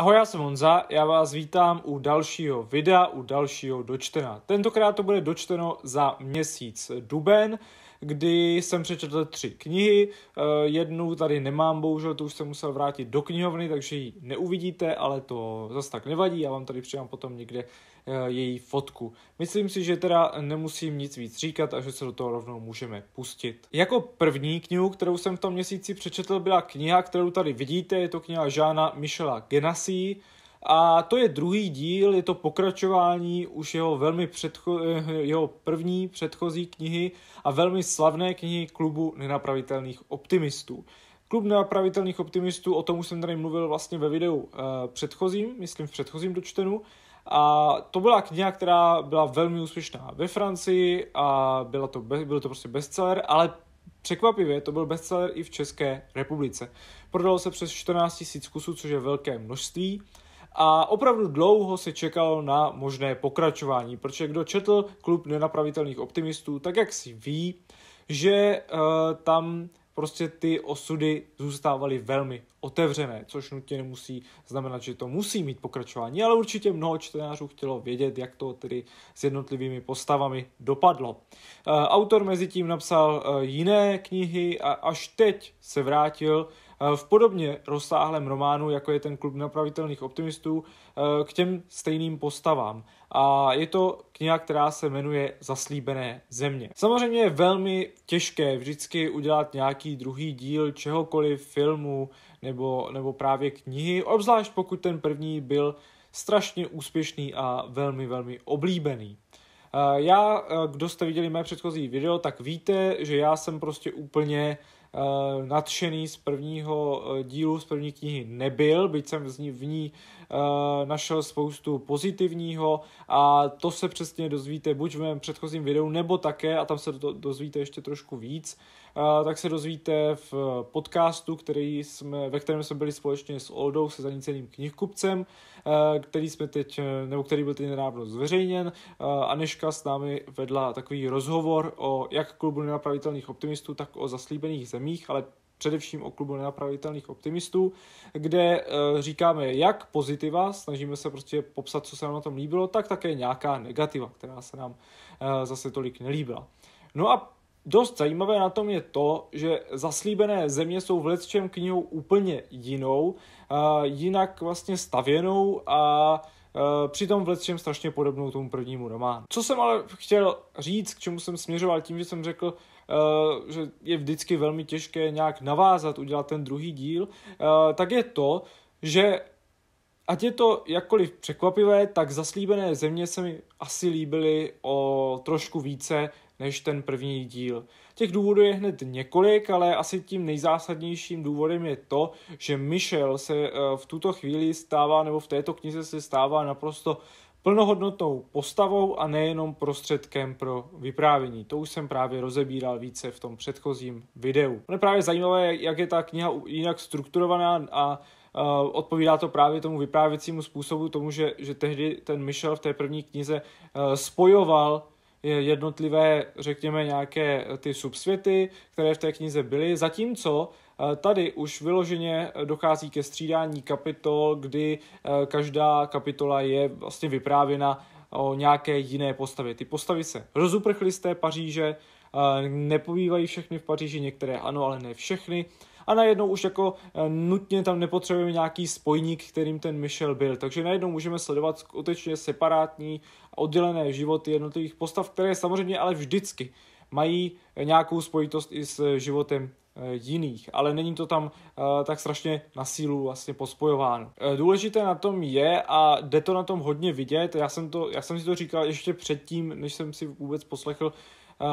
Ahoj, já jsem Honza, já vás vítám u dalšího videa, u dalšího dočtena. Tentokrát to bude dočteno za měsíc duben, kdy jsem přečetl tři knihy, eh, jednu tady nemám, bohužel to už jsem musel vrátit do knihovny, takže ji neuvidíte, ale to zase tak nevadí, já vám tady přijám potom někde Eh, její fotku. Myslím si, že teda nemusím nic víc říkat a že se do toho rovnou můžeme pustit. Jako první knihu, kterou jsem v tom měsíci přečetl, byla kniha, kterou tady vidíte, je to kniha Žána Michela Genasi. a to je druhý díl, je to pokračování už jeho, velmi předcho- eh, jeho první předchozí knihy a velmi slavné knihy klubu nenapravitelných optimistů. Klub nenapravitelných optimistů, o tom už jsem tady mluvil vlastně ve videu e, předchozím, myslím v předchozím dočtenu, a to byla kniha, která byla velmi úspěšná ve Francii a byla to, byl to prostě bestseller, ale Překvapivě to byl bestseller i v České republice. Prodalo se přes 14 000 kusů, což je velké množství. A opravdu dlouho se čekalo na možné pokračování, protože kdo četl klub nenapravitelných optimistů, tak jak si ví, že uh, tam prostě ty osudy zůstávaly velmi otevřené, což nutně nemusí znamenat, že to musí mít pokračování, ale určitě mnoho čtenářů chtělo vědět, jak to tedy s jednotlivými postavami dopadlo. Eh, autor mezi tím napsal eh, jiné knihy a až teď se vrátil eh, v podobně rozsáhlém románu, jako je ten klub napravitelných optimistů, k těm stejným postavám. A je to kniha, která se jmenuje Zaslíbené země. Samozřejmě je velmi těžké vždycky udělat nějaký druhý díl čehokoliv filmu, nebo, nebo právě knihy, obzvlášť pokud ten první byl strašně úspěšný a velmi, velmi oblíbený. Eh, já, eh, kdo jste viděli mé předchozí video, tak víte, že já jsem prostě úplně eh, nadšený z prvního dílu, z první knihy nebyl, byť jsem v ní, v ní Eh, našel spoustu pozitivního a to se přesně dozvíte buď v mém předchozím videu, nebo také, a tam se do, dozvíte ještě trošku víc, eh, tak se dozvíte v podcastu, který jsme, ve kterém jsme byli společně s Oldou, se zaníceným knihkupcem, eh, který jsme teď, nebo který byl teď nedávno zveřejněn. Aneška s námi vedla takový rozhovor o jak klubu nenapravitelných optimistů, tak o zaslíbených zemích, ale především o klubu nenapravitelných optimistů, kde eh, říkáme jak pozitiva, snažíme se prostě popsat, co se nám na tom líbilo, tak také nějaká negativa, která se nám eh, zase tolik nelíbila. No a Dost zajímavé na tom je to, že zaslíbené země jsou v letčem knihou úplně jinou, eh, jinak vlastně stavěnou a Eh, přitom v letčem strašně podobnou tomu prvnímu románu. No, Co jsem ale chtěl říct, k čemu jsem směřoval tím, že jsem řekl, eh, že je vždycky velmi těžké nějak navázat, udělat ten druhý díl, eh, tak je to, že ať je to jakkoliv překvapivé, tak zaslíbené země se mi asi líbily o trošku více než ten první díl. Těch důvodů je hned několik, ale asi tím nejzásadnějším důvodem je to, že Michel se eh, v tuto chvíli stává, nebo v této knize se stává naprosto plnohodnotnou postavou a nejenom prostředkem pro vyprávění. To už jsem právě rozebíral více v tom předchozím videu. Ono je právě zajímavé, jak je ta kniha jinak strukturovaná a eh, odpovídá to právě tomu vyprávěcímu způsobu, tomu, že, že tehdy ten Michel v té první knize eh, spojoval jednotlivé, řekněme, nějaké eh, ty subsvěty, které v té knize byly, zatímco eh, Tady už vyloženě eh, dochází ke střídání kapitol, kdy každá kapitola je vlastně vyprávěna o nějaké jiné postavě. Ty postavy se rozuprchly z té Paříže, nepobývají všechny v Paříži, některé ano, ale ne všechny a najednou už jako eh, nutně tam nepotřebujeme nějaký spojník, kterým ten Michel byl. Takže najednou můžeme sledovat skutečně separátní oddělené životy jednotlivých postav, které samozřejmě ale vždycky mají eh, nějakou spojitost i s životem eh, jiných, ale není to tam uh, tak strašně na sílu vlastně pospojováno. Důležité na tom je a jde to na tom hodně vidět, já jsem, to, já jsem si to říkal ještě předtím, než jsem si vůbec poslechl uh,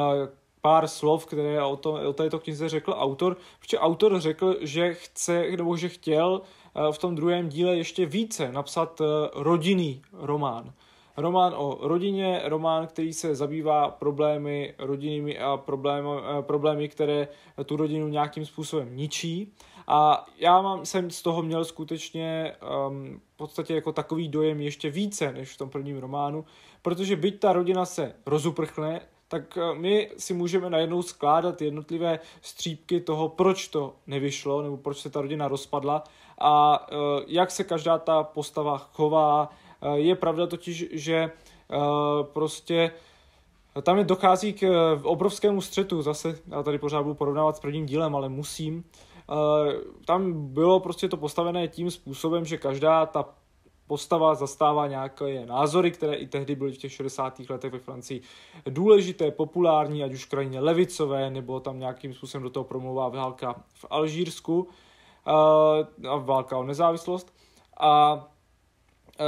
pár slov, které o, to, o této knize řekl autor, protože autor řekl, že chce, nebo že chtěl eh, v tom druhém díle ještě více napsat eh, rodinný román. Román o rodině, román, který se zabývá problémy rodinnými a problémy, eh, problémy, které tu rodinu nějakým způsobem ničí. A já mám, jsem z toho měl skutečně um, v podstatě jako takový dojem ještě více než v tom prvním románu, protože byť ta rodina se rozuprchne, tak eh, my si můžeme najednou skládat jednotlivé střípky toho, proč to nevyšlo, nebo proč se ta rodina rozpadla a eh, jak se každá ta postava chová. Eh, je pravda totiž, že prostě tam je dochází k obrovskému střetu, zase já tady pořád budu porovnávat s prvním dílem, ale musím. Tam bylo prostě to postavené tím způsobem, že každá ta postava zastává nějaké názory, které i tehdy byly v těch 60. letech ve Francii důležité, populární, ať už krajně levicové, nebo tam nějakým způsobem do toho promluvá válka v Alžírsku eh, a válka o nezávislost. A eh,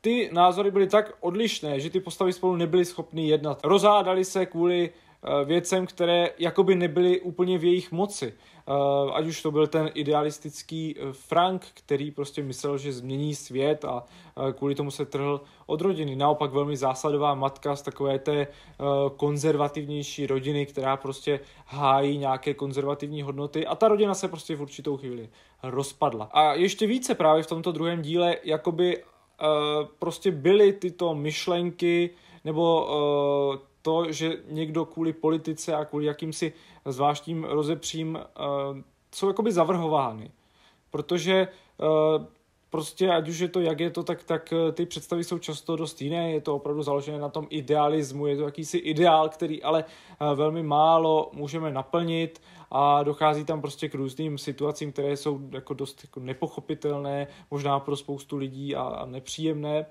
ty názory byly tak odlišné, že ty postavy spolu nebyly schopny jednat. Rozhádali se kvůli eh, věcem, které jakoby nebyly úplně v jejich moci. Eh, ať už to byl ten idealistický eh, Frank, který prostě myslel, že změní svět a eh, kvůli tomu se trhl od rodiny. Naopak velmi zásadová matka z takové té konzervativnější rodiny, která prostě hájí nějaké konzervativní hodnoty a ta rodina se prostě v určitou chvíli rozpadla. A ještě více právě v tomto druhém díle jakoby prostě byly tyto myšlenky nebo eh, to, že někdo kvůli politice a kvůli jakýmsi zvláštním rozepřím eh, jsou jakoby zavrhovány. Protože eh, prostě ať už je to, jak je to, tak, tak ty představy jsou často dost jiné, je to opravdu založené na tom idealismu, je to jakýsi ideál, který ale velmi málo můžeme naplnit a dochází tam prostě k různým situacím, které jsou jako dost jako nepochopitelné, možná pro spoustu lidí a, a nepříjemné.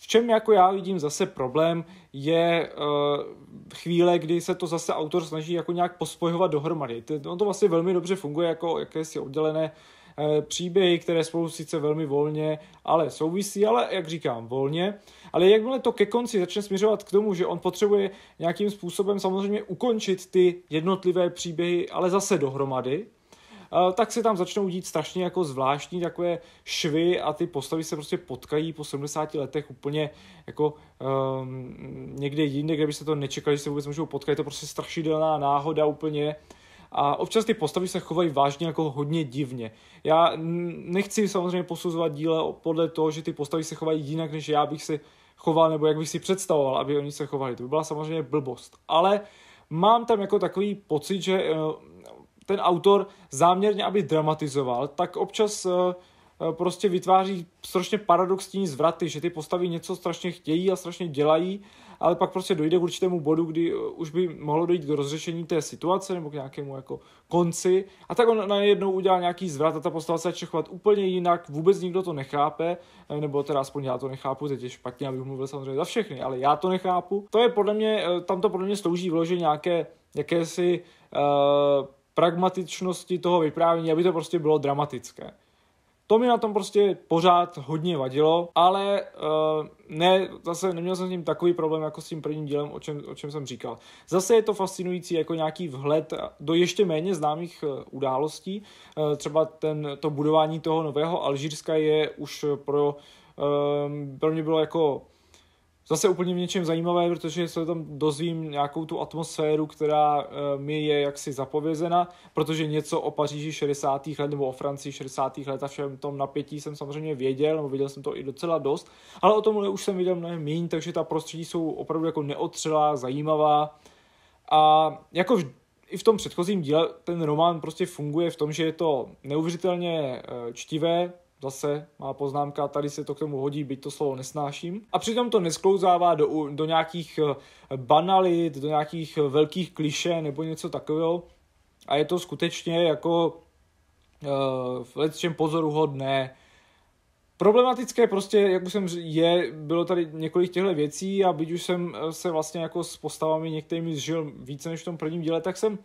V čem jako já vidím zase problém, je uh, chvíle, kdy se to zase autor snaží jako nějak pospojovat dohromady. On no to vlastně velmi dobře funguje jako jakési oddělené eh, příběhy, které spolu sice velmi volně, ale souvisí, ale jak říkám, volně. Ale jakmile to ke konci začne směřovat k tomu, že on potřebuje nějakým způsobem samozřejmě ukončit ty jednotlivé příběhy, ale zase dohromady, tak se tam začnou dít strašně jako zvláštní takové švy a ty postavy se prostě potkají po 70 letech úplně jako um, někde jinde, kde by se to nečekali, že se vůbec můžou potkat. Je to prostě strašidelná náhoda úplně. A občas ty postavy se chovají vážně jako hodně divně. Já nechci samozřejmě posuzovat díle podle toho, že ty postavy se chovají jinak, než já bych si choval, nebo jak bych si představoval, aby oni se chovali. To by byla samozřejmě blbost. Ale mám tam jako takový pocit, že eh, ten autor záměrně, aby dramatizoval, tak občas eh, eh, prostě vytváří strašně paradoxní zvraty, že ty postavy něco strašně chtějí a strašně dělají, ale pak prostě dojde k určitému bodu, kdy eh, už by mohlo dojít k rozřešení té situace nebo k nějakému jako konci a tak on najednou udělá nějaký zvrat a ta postava se začne úplně jinak, vůbec nikdo to nechápe, nebo teda aspoň já to nechápu, teď je špatně, abych mluvil samozřejmě za všechny, ale já to nechápu. To je podle mě, tam to podle mě slouží vložit nějaké jakési uh, pragmatičnosti toho vyprávění, aby to prostě bylo dramatické. To mi na tom prostě pořád hodně vadilo, ale uh, ne, zase neměl jsem s ním takový problém jako s tím prvním dílem, o čem, o čem jsem říkal. Zase je to fascinující jako nějaký vhled do ještě méně známých eh, událostí. Uh, třeba ten, to budování toho nového Alžírska je už pro, uh, pro mě bylo jako zase úplně v něčem zajímavé, protože se tam dozvím nějakou tu atmosféru, která eh, mi je jaksi zapovězena, protože něco o Paříži 60. let nebo o Francii 60. let a všem tom napětí jsem samozřejmě věděl, nebo věděl jsem to i docela dost, ale o tomhle už jsem viděl mnohem míň, takže ta prostředí jsou opravdu jako neotřelá, zajímavá a jako vždy, i v tom předchozím díle ten román prostě funguje v tom, že je to neuvěřitelně eh, čtivé, Zase má poznámka, tady se to k tomu hodí, byť to slovo nesnáším. A přitom to nesklouzává do, do nějakých eh, banalit, do nějakých eh, velkých kliše nebo něco takového. A je to skutečně jako uh, v letčem pozoruhodné. Problematické prostě, jak už jsem je, bylo tady několik těchto věcí a byť už jsem se vlastně jako s postavami některými zžil více než v tom prvním díle, tak jsem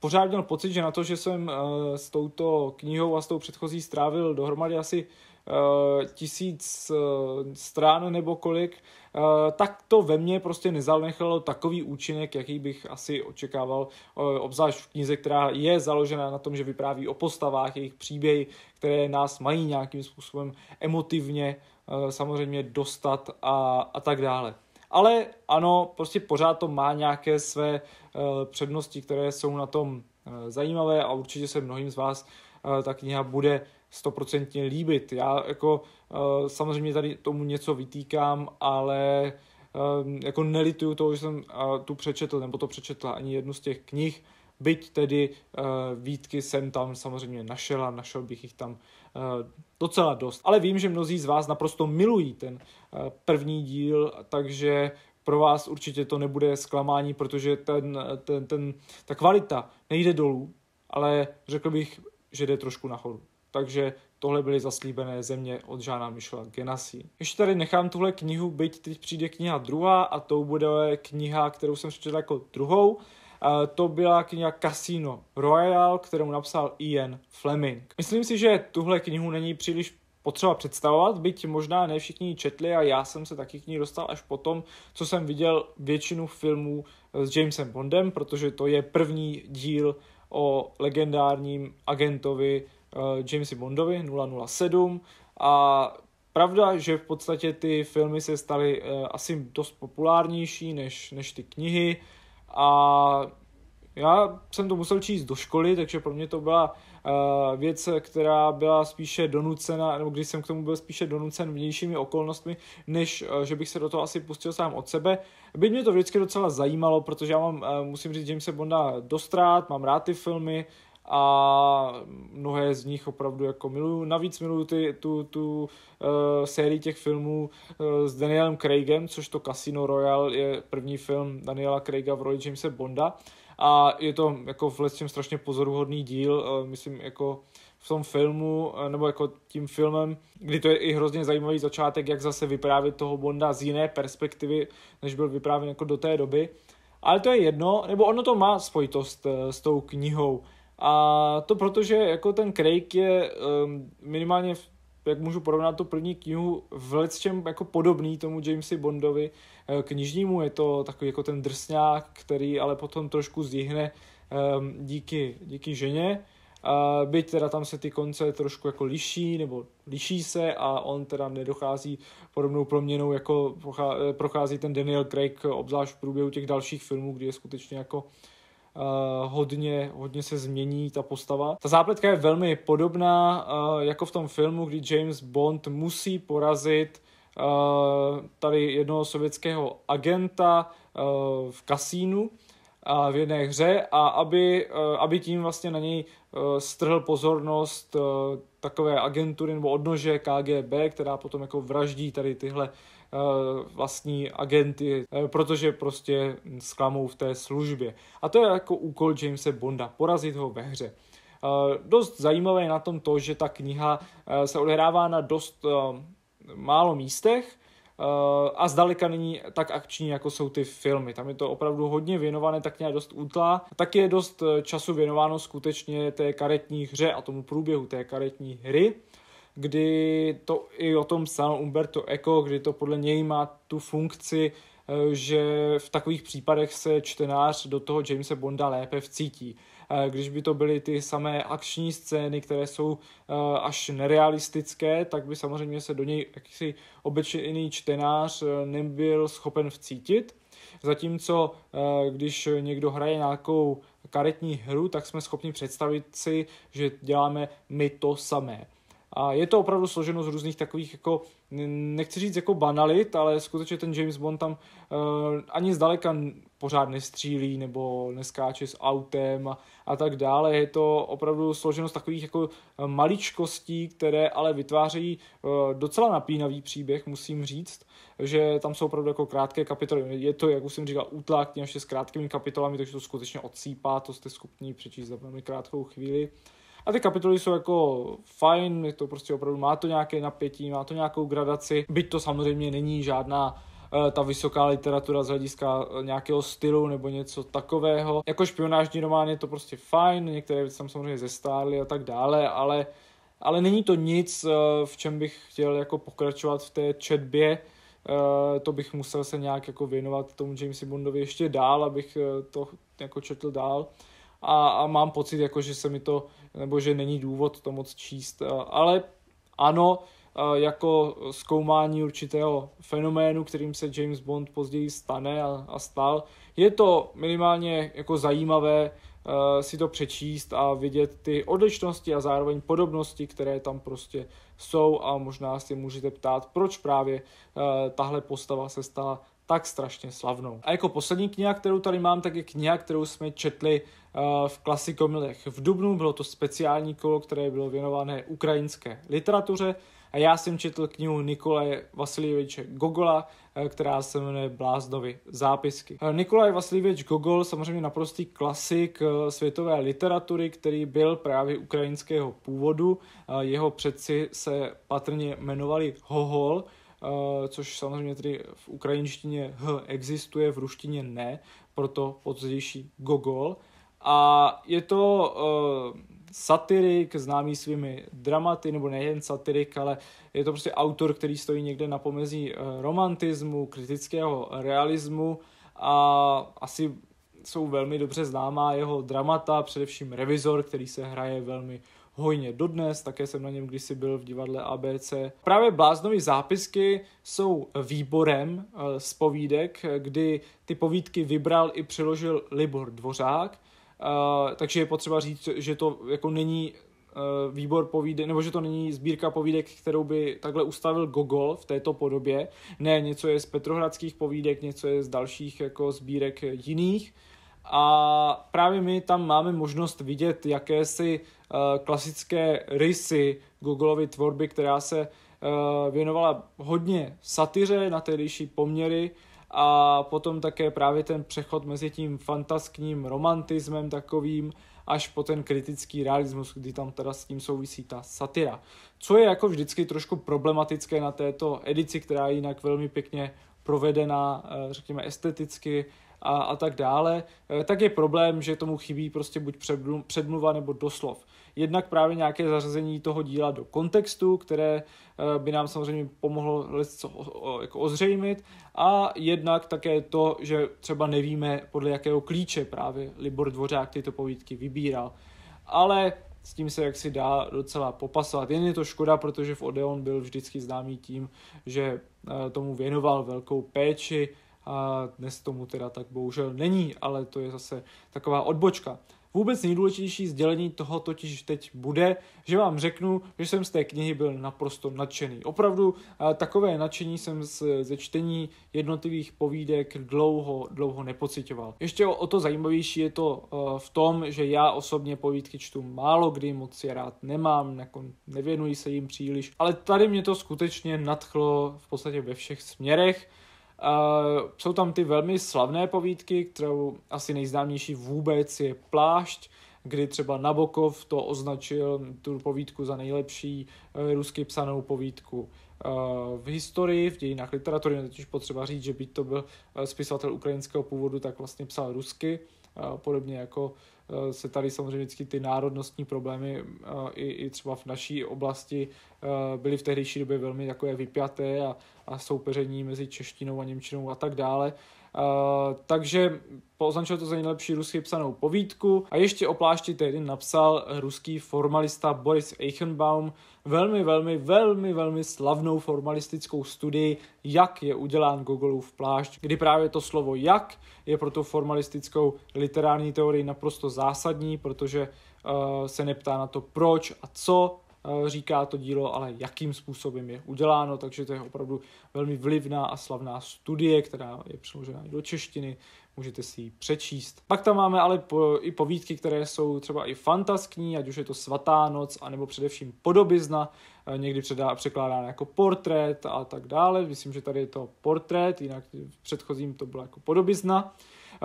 pořád měl pocit, že na to, že jsem eh, s touto knihou a s tou předchozí strávil dohromady asi eh, tisíc eh, stran nebo kolik, tak to ve mně prostě nezanechalo takový účinek, jaký bych asi očekával, obzvlášť v knize, která je založena na tom, že vypráví o postavách, jejich příběhy, které nás mají nějakým způsobem emotivně samozřejmě dostat a, a tak dále. Ale ano, prostě pořád to má nějaké své eh, přednosti, které jsou na tom eh, zajímavé a určitě se mnohým z vás eh, ta kniha bude stoprocentně líbit. Já jako samozřejmě tady tomu něco vytýkám, ale jako nelituju toho, že jsem tu přečetl, nebo to přečetla ani jednu z těch knih, byť tedy výtky jsem tam samozřejmě našel a našel bych jich tam Eh, docela dost. Ale vím, že mnozí z vás naprosto milují ten eh, první díl, takže pro vás určitě to nebude zklamání, protože ten, eh, ten, ten, ta kvalita nejde dolů, ale řekl bych, že jde trošku nahoru. Takže tohle byly zaslíbené země od Žána Michela Genasi. Ještě tady nechám tuhle knihu, byť teď přijde kniha druhá a to bude kniha, kterou jsem přečetl jako druhou to byla kniha Casino Royale, kterou napsal Ian Fleming. Myslím si, že tuhle knihu není příliš potřeba představovat, byť možná ne všichni ji četli a já jsem se taky k ní dostal až potom, co jsem viděl většinu filmů s Jamesem Bondem, protože to je první díl o legendárním agentovi eh, Jamesi Bondovi 007 a pravda, že v podstatě ty filmy se staly eh, asi dost populárnější než, než ty knihy, a já jsem to musel číst do školy, takže pro mě to byla eh, věc, která byla spíše donucena, nebo když jsem k tomu byl spíše donucen vnějšími okolnostmi, než eh, že bych se do toho asi pustil sám od sebe. By mě to vždycky docela zajímalo, protože já mám, eh, musím říct, že se Bonda dostrát, mám rád ty filmy, a mnohé z nich opravdu jako miluju. Navíc miluju ty, tu, tu uh, sérii těch filmů uh, s Danielem Craigem, což to Casino Royale je první film Daniela Craiga v roli Jamesa Bonda a je to jako v lesčem strašně pozoruhodný díl, uh, myslím jako v tom filmu, nebo jako tím filmem, kdy to je i hrozně zajímavý začátek, jak zase vyprávět toho Bonda z jiné perspektivy, než byl vyprávěn jako do té doby. Ale to je jedno, nebo ono to má spojitost s tou knihou. A to proto, že jako ten Craig je um, minimálně, jak můžu porovnat tu první knihu, v čem jako podobný tomu Jamesi Bondovi eh, knižnímu. Je to takový jako ten drsňák, který ale potom trošku zjihne um, díky, díky ženě. A byť teda tam se ty konce trošku jako liší, nebo liší se a on teda nedochází podobnou proměnou, jako eh, prochází ten Daniel Craig, obzvlášť v průběhu těch dalších filmů, kdy je skutečně jako uh, Uh, hodně, hodně se změní ta postava. Ta zápletka je velmi podobná uh, jako v tom filmu, kdy James Bond musí porazit uh, tady jednoho sovětského agenta uh, v kasínu a v jedné hře a aby, aby tím vlastně na něj strhl pozornost takové agentury nebo odnože KGB, která potom jako vraždí tady tyhle Eh, vlastní agenty, eh, protože prostě zklamou v té službě. A to je jako úkol Jamesa Bonda, porazit ho ve hře. Eh, dost zajímavé je na tom to, že ta kniha se odehrává na dost málo místech, a zdaleka není tak akční, jako jsou ty filmy. Tam je to opravdu hodně věnované, tak nějak dost útlá. Tak je dost času věnováno skutečně té karetní hře a tomu průběhu té karetní hry kdy to i o tom psal Umberto Eco, kdy to podle něj má tu funkci, eh, že v takových případech se čtenář do toho Jamesa Bonda lépe vcítí. Eh, když by to byly ty samé akční scény, které jsou eh, až nerealistické, tak by samozřejmě se do něj jakýsi obyčejný čtenář nebyl schopen vcítit. Zatímco když někdo hraje nějakou karetní hru, tak jsme schopni představit si, že děláme my to samé. A je to opravdu složeno z různých takových, jako, nechci říct jako banalit, ale skutečně ten James Bond tam uh, ani zdaleka pořád nestřílí nebo neskáče s autem a, a tak dále. Je to opravdu složeno z takových jako eh, maličkostí, které ale vytvářejí uh, docela napínavý příběh, musím říct, že tam jsou opravdu jako krátké kapitoly. Je to, jak už jsem říkal, útlak, ještě s krátkými kapitolami, takže to skutečně odsýpá, to jste schopni přečíst za velmi krátkou chvíli. Uh, a ty kapitoly jsou jako fajn, je to prostě opravdu, má to nějaké napětí, má to nějakou gradaci, byť to samozřejmě není žádná eh, ta vysoká literatura z hlediska eh, nějakého stylu nebo něco takového. Jako špionážní román je to prostě fajn, některé věci tam samozřejmě zestárly a tak dále, ale, ale není to nic, eh, v čem bych chtěl jako pokračovat v té četbě, to bych musel se nějak jako věnovat tomu Jamesi Bondovi ještě dál, abych to jako četl dál a, a mám pocit, jako, že se mi to, nebo že není důvod to moc číst. Ale ano, jako zkoumání určitého fenoménu, kterým se James Bond později stane a, a stal. Je to minimálně jako zajímavé si to přečíst a vidět ty odlišnosti a zároveň podobnosti, které tam prostě jsou a možná si můžete ptát, proč právě tahle postava se stala tak strašně slavnou. A jako poslední kniha, kterou tady mám, tak je kniha, kterou jsme četli eh, v klasikomilech v Dubnu. Bylo to speciální kolo, které bylo věnované ukrajinské literatuře. A já jsem četl knihu Nikolaje Vasiljeviče Gogola, eh, která se jmenuje Bláznovy zápisky. Eh, Nikolaj Vasiljevič Gogol, samozřejmě naprostý klasik světové literatury, který byl právě ukrajinského původu. Jeho předci se patrně jmenovali Hohol, Eh, což samozřejmě tedy v ukrajinštině h existuje, v ruštině ne, proto pozdější gogol. A je to uh, satirik, známý svými dramaty, nebo nejen satirik, ale je to prostě autor, který stojí někde na pomezí uh, romantismu, kritického realismu a asi jsou velmi dobře známá jeho dramata, především Revizor, který se hraje velmi uh, hojně dodnes, také jsem na něm kdysi byl v divadle ABC. Právě bláznové zápisky jsou výborem eh, z povídek, kdy ty povídky vybral i přiložil Libor Dvořák, eh, takže je potřeba říct, že to jako není eh, výbor povídek, nebo že to není sbírka povídek, kterou by takhle ustavil Gogol v této podobě. Ne, něco je z petrohradských povídek, něco je z dalších jako sbírek jiných, a právě my tam máme možnost vidět jakési eh, klasické rysy Googleovy tvorby, která se eh, věnovala hodně satyře na tehdejší poměry a potom také právě ten přechod mezi tím fantaskním romantismem takovým až po ten kritický realismus, kdy tam teda s tím souvisí ta satyra. Co je jako vždycky trošku problematické na této edici, která je jinak velmi pěkně provedena, eh, řekněme, esteticky a, a tak dále, eh, tak je problém, že tomu chybí prostě buď předmluva nebo doslov. Jednak právě nějaké zařazení toho díla do kontextu, které eh, by nám samozřejmě pomohlo co jako ozřejmit a jednak také to, že třeba nevíme, podle jakého klíče právě Libor Dvořák tyto povídky vybíral. Ale s tím se jaksi dá docela popasovat. Jen je to škoda, protože v Odeon byl vždycky známý tím, že eh, tomu věnoval velkou péči a dnes tomu teda tak bohužel není, ale to je zase taková odbočka. Vůbec nejdůležitější sdělení toho totiž teď bude, že vám řeknu, že jsem z té knihy byl naprosto nadšený. Opravdu takové nadšení jsem ze čtení jednotlivých povídek dlouho, dlouho nepocitoval. Ještě o to zajímavější je to v tom, že já osobně povídky čtu málo kdy, moc je rád nemám, jako nevěnuji se jim příliš, ale tady mě to skutečně nadchlo v podstatě ve všech směrech jsou tam ty velmi slavné povídky, kterou asi nejznámější vůbec je Plášť, kdy třeba Nabokov to označil tu povídku za nejlepší uh, rusky psanou povídku uh, v historii, v dějinách literatury, totiž potřeba říct, že by to byl eh, spisovatel ukrajinského původu, tak vlastně psal rusky, podobně jako Eh, se tady samozřejmě vždycky ty národnostní problémy eh, i, i třeba v naší oblasti eh, byly v tehdejší době velmi takové vypjaté a, a soupeření mezi češtinou a němčinou a tak dále. Eh, takže označil to za nejlepší rusky psanou povídku a ještě o plášti tehdy napsal ruský formalista Boris Eichenbaum velmi, velmi, velmi, velmi slavnou formalistickou studii, jak je udělán Gogolův plášť, kdy právě to slovo jak je pro tu formalistickou literární teorii naprosto zásadní, protože uh, se neptá na to proč a co, Eh, říká to dílo, ale jakým způsobem je uděláno, takže to je opravdu velmi vlivná a slavná studie, která je přeložena i do češtiny, můžete si ji přečíst. Pak tam máme ale po, i povídky, které jsou třeba i fantaskní, ať už je to Svatá noc, anebo především Podobizna, eh, někdy předá, překládána jako portrét a tak dále. Myslím, že tady je to portrét, jinak v předchozím to bylo jako podobizna,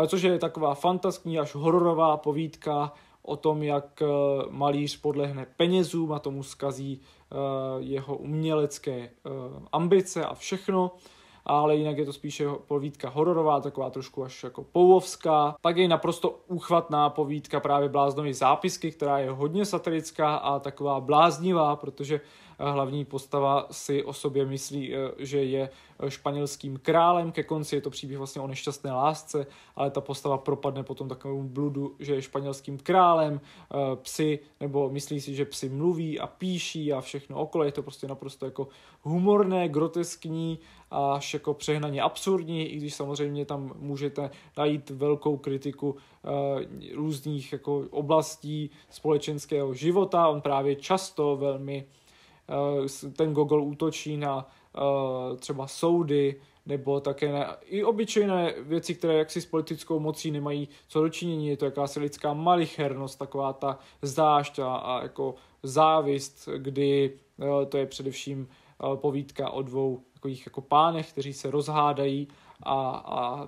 eh, což je taková fantaskní až hororová povídka o tom, jak eh, malíř podlehne penězům a tomu zkazí eh, jeho umělecké eh, ambice a všechno ale jinak je to spíše povídka hororová, taková trošku až jako pouovská. Pak je naprosto uchvatná povídka právě bláznové zápisky, která je hodně satirická a taková bláznivá, protože hlavní postava si o sobě myslí, eh, že je eh, španělským králem. Ke konci je to příběh vlastně o nešťastné lásce, ale ta postava propadne potom takovému bludu, že je španělským králem, eh, psi, nebo myslí si, že psi mluví a píší a všechno okolo. Je to prostě naprosto jako humorné, groteskní až jako přehnaně absurdní, i když samozřejmě tam můžete najít velkou kritiku různých jako oblastí společenského života. On právě často velmi Eh, ten Gogol útočí na eh, třeba soudy, nebo také na, i obyčejné věci, které jaksi s politickou mocí nemají co dočinění, je to jakási lidská malichernost, taková ta zášť a, a jako závist, kdy eh, to je především povídka o dvou takových jako pánech, kteří se rozhádají a, a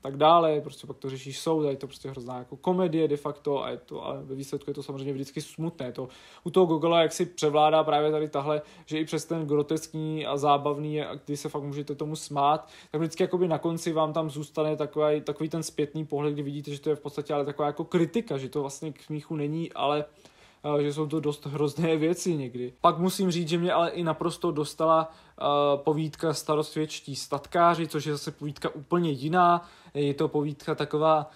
tak dále, prostě pak to řešíš soud a je to prostě hrozná jako komedie de facto a je to, ale ve výsledku je to samozřejmě vždycky smutné. To, u toho Gogola jak si převládá právě tady tahle, že i přes ten groteskní a zábavný, a kdy se fakt můžete tomu smát, tak vždycky jakoby na konci vám tam zůstane takový, takový ten zpětný pohled, kdy vidíte, že to je v podstatě ale taková jako kritika, že to vlastně k smíchu není, ale že jsou to dost hrozné věci někdy. Pak musím říct, že mě ale i naprosto dostala povídka Starostvětští statkáři, což je zase povídka úplně jiná. Je to povídka taková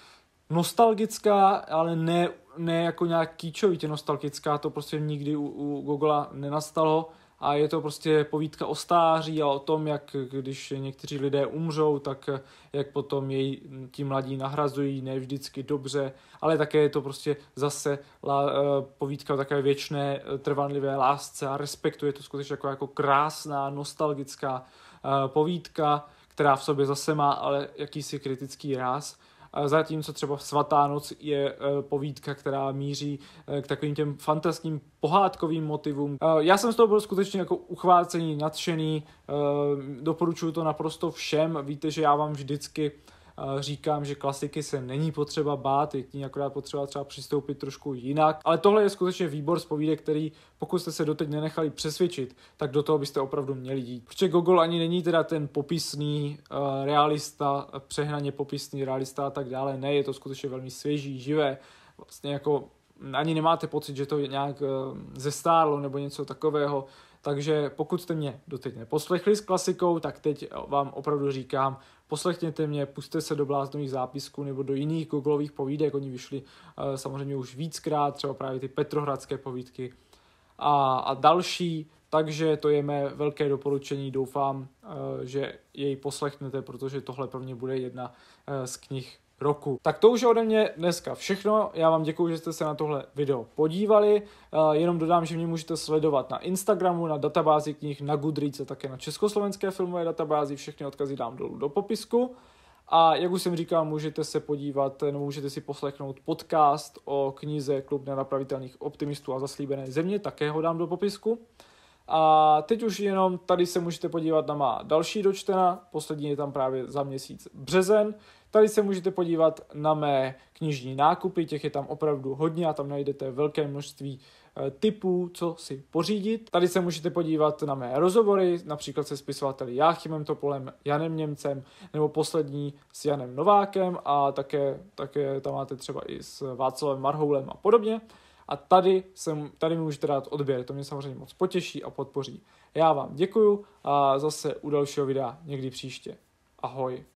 nostalgická, ale ne, ne jako nějak kýčovitě nostalgická, to prostě nikdy u, u Gogola nenastalo a je to prostě povídka o stáří a o tom, jak když někteří lidé umřou, tak jak potom jej ti mladí nahrazují, ne vždycky dobře, ale také je to prostě zase la, eh, povídka o takové věčné eh, trvanlivé lásce a respektu, je to skutečně jako, jako krásná, nostalgická eh, povídka, která v sobě zase má ale jakýsi kritický ráz zatímco třeba Svatá noc je e, povídka, která míří e, k takovým těm fantastickým pohádkovým motivům. E, já jsem z toho byl skutečně jako uchvácený, nadšený, doporučuji to naprosto všem, víte, že já vám vždycky říkám, že klasiky se není potřeba bát, je k ní akorát potřeba třeba přistoupit trošku jinak. Ale tohle je skutečně výbor z povídek, který pokud jste se doteď nenechali přesvědčit, tak do toho byste opravdu měli jít. Protože Gogol ani není teda ten popisný eh, realista, přehnaně popisný realista a tak dále. Ne, je to skutečně velmi svěží, živé, vlastně jako ani nemáte pocit, že to je nějak eh, zestárlo nebo něco takového. Takže pokud jste mě doteď neposlechli s klasikou, tak teď vám opravdu říkám, Poslechněte mě, puste se do bláznových zápisků nebo do jiných googlových povídek, oni vyšli eh, samozřejmě už víckrát, třeba právě ty petrohradské povídky a, a další, takže to je mé velké doporučení, doufám, eh, že jej poslechnete, protože tohle pro mě bude jedna eh, z knih roku. Tak to už je ode mě dneska všechno. Já vám děkuji, že jste se na tohle video podívali. Eh, jenom dodám, že mě můžete sledovat na Instagramu, na databázi knih, na Goodreads a také na československé filmové databázi. Všechny odkazy dám dolů do popisku. A jak už jsem říkal, můžete se podívat nebo můžete si poslechnout podcast o knize Klub nenapravitelných optimistů a zaslíbené země, také ho dám do popisku. A teď už jenom tady se můžete podívat na má další dočtena, poslední je tam právě za měsíc březen. Tady se můžete podívat na mé knižní nákupy, těch je tam opravdu hodně a tam najdete velké množství eh, typů, co si pořídit. Tady se můžete podívat na mé rozhovory, například se spisovateli Jáchymem Topolem, Janem Němcem, nebo poslední s Janem Novákem a také, také tam máte třeba i s Václavem Marhoulem a podobně. A tady, jsem, tady mi můžete dát odběr, to mě samozřejmě moc potěší a podpoří. Já vám děkuju a zase u dalšího videa někdy příště. Ahoj.